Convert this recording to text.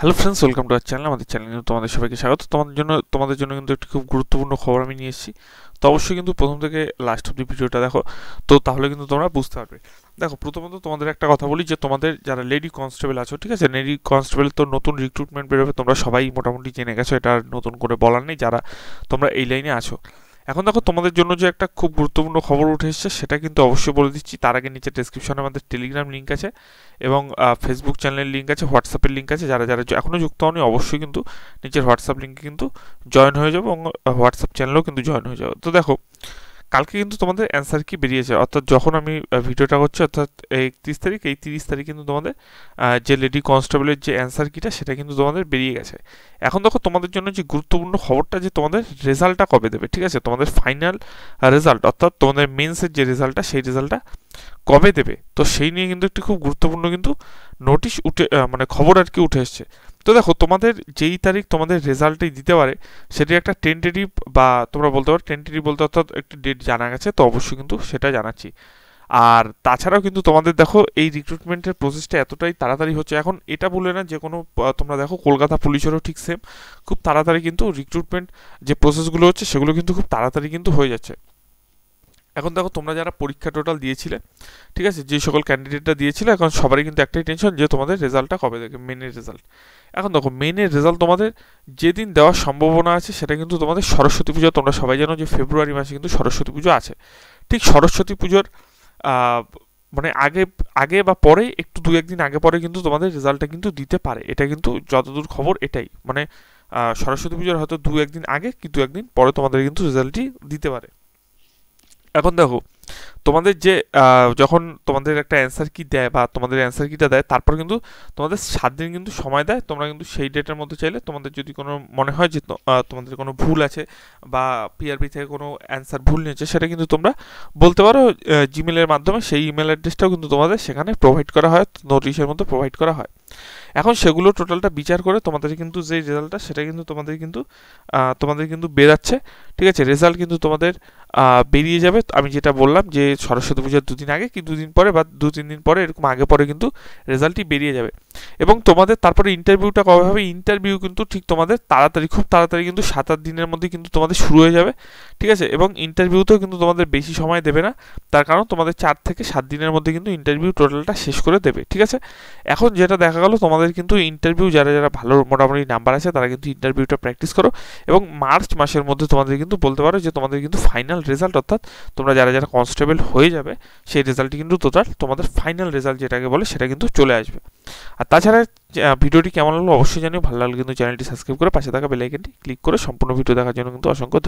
hello friends welcome to our channel আমাদের চ্যানেলে তোমাদের সবাইকে স্বাগত তোমাদের জন্য তোমাদের জন্য কিন্তু একটি খুব গুরুত্বপূর্ণ খবর আমি নিয়ে এসেছি তো অবশ্যই কিন্তু প্রথম থেকে লাস্ট অব্দি ভিডিওটা দেখো তো তাহলে কিন্তু তোমরা বুঝতে পারবে দেখো প্রথমত তোমাদের একটা কথা বলি যে তোমাদের যারা লেডি কনস্টেবল আছো ঠিক আছে লেডি কনস্টেবল তো নতুন রিক্রুটমেন্ট বেরোবে তোমরা সবাই মোটামুটি জেনে গেছো এটা নতুন করে বলার নেই যারা তোমরা এই লাইনে আছো এখন দেখো তোমাদের জন্য যে একটা খুব গুরুত্বপূর্ণ খবর উঠে এসছে সেটা কিন্তু অবশ্যই বলে দিচ্ছি তার আগে নিচে ডিসক্রিপশনে আমাদের টেলিগ্রাম লিঙ্ক আছে এবং ফেসবুক চ্যানেলের লিঙ্ক আছে হোয়াটসঅ্যাপের লিঙ্ক আছে যারা যারা এখনও যুক্ত হয়নি অবশ্যই কিন্তু নিচের হোয়াটসঅ্যাপ লিঙ্কে কিন্তু জয়েন হয়ে যাবে এবং হোয়াটসঅ্যাপ চ্যানেলেও কিন্তু জয়েন হয়ে যাবে তো দেখো কালকে কিন্তু তোমাদের অ্যান্সার কি বেরিয়েছে অর্থাৎ যখন আমি ভিডিওটা করছি অর্থাৎ একত্রিশ তারিখ এই তিরিশ তারিখ কিন্তু তোমাদের যে লেডি কনস্টেবলের যে অ্যান্সার কিটা সেটা কিন্তু তোমাদের বেরিয়ে গেছে এখন দেখো তোমাদের জন্য যে গুরুত্বপূর্ণ খবরটা যে তোমাদের রেজাল্টটা কবে দেবে ঠিক আছে তোমাদের ফাইনাল রেজাল্ট অর্থাৎ তোমাদের মেন্সের যে রেজাল্টটা সেই রেজাল্টটা কবে দেবে তো সেই নিয়ে কিন্তু একটি খুব গুরুত্বপূর্ণ কিন্তু নোটিশ উঠে মানে খবর আর কি উঠে এসছে তো দেখো তোমাদের যেই তারিখ তোমাদের রেজাল্টটি দিতে পারে সেটি একটা টেন্টেটিভ বা তোমরা বলতে পারো টেন্টেটিভ বলতে অর্থাৎ একটি ডেট জানা গেছে তো অবশ্যই কিন্তু সেটা জানাচ্ছি আর তাছাড়াও কিন্তু তোমাদের দেখো এই রিক্রুটমেন্টের প্রসেসটা এতটাই তাড়াতাড়ি হচ্ছে এখন এটা বলে না যে কোনো তোমরা দেখো কলকাতা পুলিশেরও ঠিক সেম খুব তাড়াতাড়ি কিন্তু রিক্রুটমেন্ট যে প্রসেসগুলো হচ্ছে সেগুলো কিন্তু খুব তাড়াতাড়ি কিন্তু হয়ে যাচ্ছে এখন দেখো তোমরা যারা পরীক্ষা টোটাল দিয়েছিলে ঠিক আছে যে সকল ক্যান্ডিডেটটা দিয়েছিলে এখন সবারই কিন্তু একটাই টেনশন যে তোমাদের রেজাল্টটা কবে দেখে মেনের রেজাল্ট এখন দেখো মেনের রেজাল্ট তোমাদের যেদিন দেওয়ার সম্ভাবনা আছে সেটা কিন্তু তোমাদের সরস্বতী পুজো তোমরা সবাই জানো যে ফেব্রুয়ারি মাসে কিন্তু সরস্বতী পুজো আছে ঠিক সরস্বতী পুজোর মানে আগে আগে বা পরে একটু দু একদিন আগে পরে কিন্তু তোমাদের রেজাল্টটা কিন্তু দিতে পারে এটা কিন্তু যতদূর খবর এটাই মানে সরস্বতী পুজোর হয়তো দু একদিন আগে কি দু একদিন পরে তোমাদের কিন্তু রেজাল্টটি দিতে পারে এখন দেখো তোমাদের যে যখন তোমাদের একটা অ্যান্সার কি দেয় বা তোমাদের অ্যান্সার কিটা দেয় তারপর কিন্তু তোমাদের সাত দিন কিন্তু সময় দেয় তোমরা কিন্তু সেই ডেটের মধ্যে চাইলে তোমাদের যদি কোনো মনে হয় যে তোমাদের কোনো ভুল আছে বা পিআরপি থেকে কোনো অ্যান্সার ভুল নিয়েছে সেটা কিন্তু তোমরা বলতে পারো জিমেলের মাধ্যমে সেই ইমেল অ্যাড্রেসটাও কিন্তু তোমাদের সেখানে প্রোভাইড করা হয় নোটিশের মধ্যে প্রোভাইড করা হয় এখন সেগুলো টোটালটা বিচার করে তোমাদের কিন্তু যে রেজাল্টটা সেটা কিন্তু তোমাদের কিন্তু তোমাদের কিন্তু বেরাচ্ছে ঠিক আছে রেজাল্ট কিন্তু তোমাদের বেরিয়ে যাবে আমি যেটা বললাম যে সরস্বতী পূজার দুদিন আগে কি দুদিন পরে বা দু তিন দিন পরে এরকম আগে পরে কিন্তু রেজাল্টটি বেরিয়ে যাবে এবং তোমাদের তারপরে ইন্টারভিউটা কবে হবে ইন্টারভিউ কিন্তু ঠিক তোমাদের তাড়াতাড়ি খুব তাড়াতাড়ি কিন্তু সাত আট দিনের মধ্যে কিন্তু তোমাদের শুরু হয়ে যাবে ঠিক আছে এবং ইন্টারভিউতেও কিন্তু তোমাদের বেশি সময় দেবে না তার কারণ তোমাদের চার থেকে সাত দিনের মধ্যে কিন্তু ইন্টারভিউ টোটালটা শেষ করে দেবে ঠিক আছে এখন যেটা দেখা গেল তোমাদের কিন্তু ইন্টারভিউ যারা যারা ভালো মোটামুটি নাম্বার আছে তারা কিন্তু ইন্টারভিউটা প্র্যাকটিস করো এবং মার্চ মাসের মধ্যে তোমাদের কিন্তু বলতে পারো যে তোমাদের কিন্তু ফাইনাল রেজাল্ট অর্থাৎ তোমরা যারা যারা কনস্টেবল হয়ে যাবে সেই রেজাল্টটি কিন্তু টোটাল তোমাদের ফাইনাল রেজাল্ট যেটাকে বলে সেটা কিন্তু চলে আসবে আর তাছাড়া ভিডিওটি কেমন লাগলো অবশ্যই জানিও ভালো লাগলে কিন্তু চ্যানেলটি সাবস্ক্রাইব করে পাশে থাকা বেলাইকনটি ক্লিক করে সম্পূর্ণ ভিডিও দেখার জন্য কিন্তু অসংখ্য ধন্যবাদ